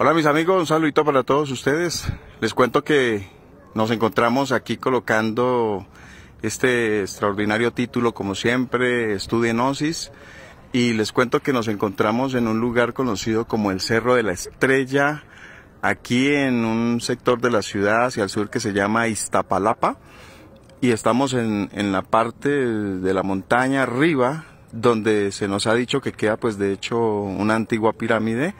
Hola mis amigos, un saludito para todos ustedes. Les cuento que nos encontramos aquí colocando este extraordinario título, como siempre, Enosis, Y les cuento que nos encontramos en un lugar conocido como el Cerro de la Estrella, aquí en un sector de la ciudad hacia el sur que se llama Iztapalapa. Y estamos en, en la parte de la montaña arriba, donde se nos ha dicho que queda pues de hecho una antigua pirámide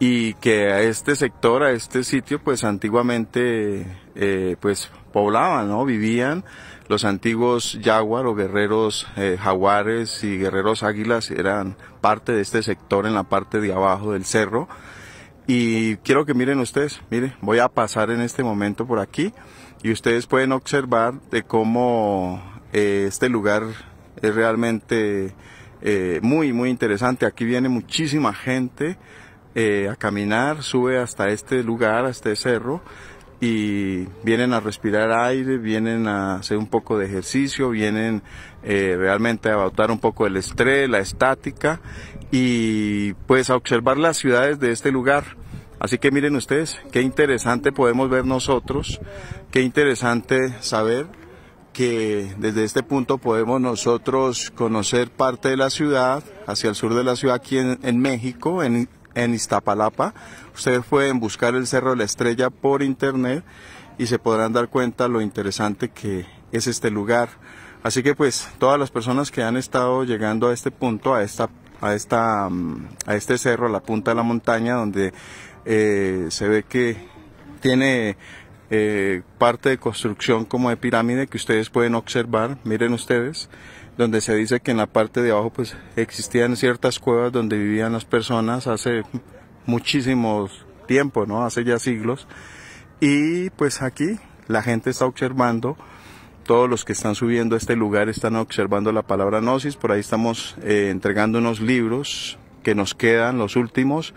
y que a este sector, a este sitio, pues antiguamente eh, pues poblaban, ¿no? Vivían los antiguos jaguar o guerreros eh, jaguares y guerreros águilas eran parte de este sector en la parte de abajo del cerro. Y quiero que miren ustedes, miren, voy a pasar en este momento por aquí y ustedes pueden observar de cómo eh, este lugar es realmente muy, muy interesante. Aquí viene muchísima gente eh, a caminar, sube hasta este lugar, hasta este cerro, y vienen a respirar aire, vienen a hacer un poco de ejercicio, vienen eh, realmente a botar un poco el estrés, la estática y pues a observar las ciudades de este lugar. Así que miren ustedes, qué interesante podemos ver nosotros, qué interesante saber que desde este punto podemos nosotros conocer parte de la ciudad, hacia el sur de la ciudad aquí en, en México, en, en Iztapalapa. Ustedes pueden buscar el Cerro de la Estrella por internet y se podrán dar cuenta lo interesante que es este lugar. Así que pues todas las personas que han estado llegando a este punto, a esta a esta mm, a este cerro, a la punta de la montaña donde eh, se ve que tiene eh, parte de construcción como de pirámide que ustedes pueden observar, miren ustedes, donde se dice que en la parte de abajo pues existían ciertas cuevas donde vivían las personas hace muchísimos tiempo, ¿no? Hace ya siglos. Y pues aquí la gente está observando, todos los que están subiendo a este lugar están observando la palabra gnosis, por ahí estamos eh, entregando unos libros que nos quedan, los últimos,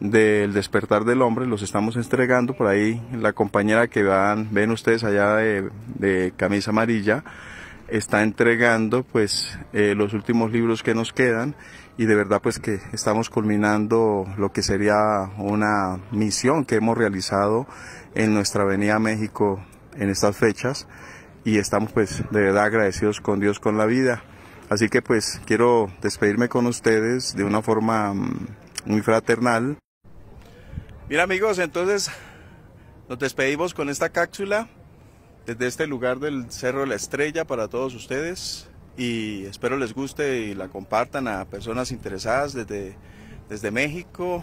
del despertar del hombre, los estamos entregando por ahí la compañera que van, ven ustedes allá de, camisa amarilla está entregando pues eh, los últimos libros que nos quedan y de verdad pues que estamos culminando lo que sería una misión que hemos realizado en nuestra Avenida México en estas fechas y estamos pues de verdad agradecidos con Dios con la vida. Así que pues quiero despedirme con ustedes de una forma mm, muy fraternal. Mira amigos, entonces nos despedimos con esta cápsula desde este lugar del Cerro de la Estrella para todos ustedes y espero les guste y la compartan a personas interesadas desde, desde México,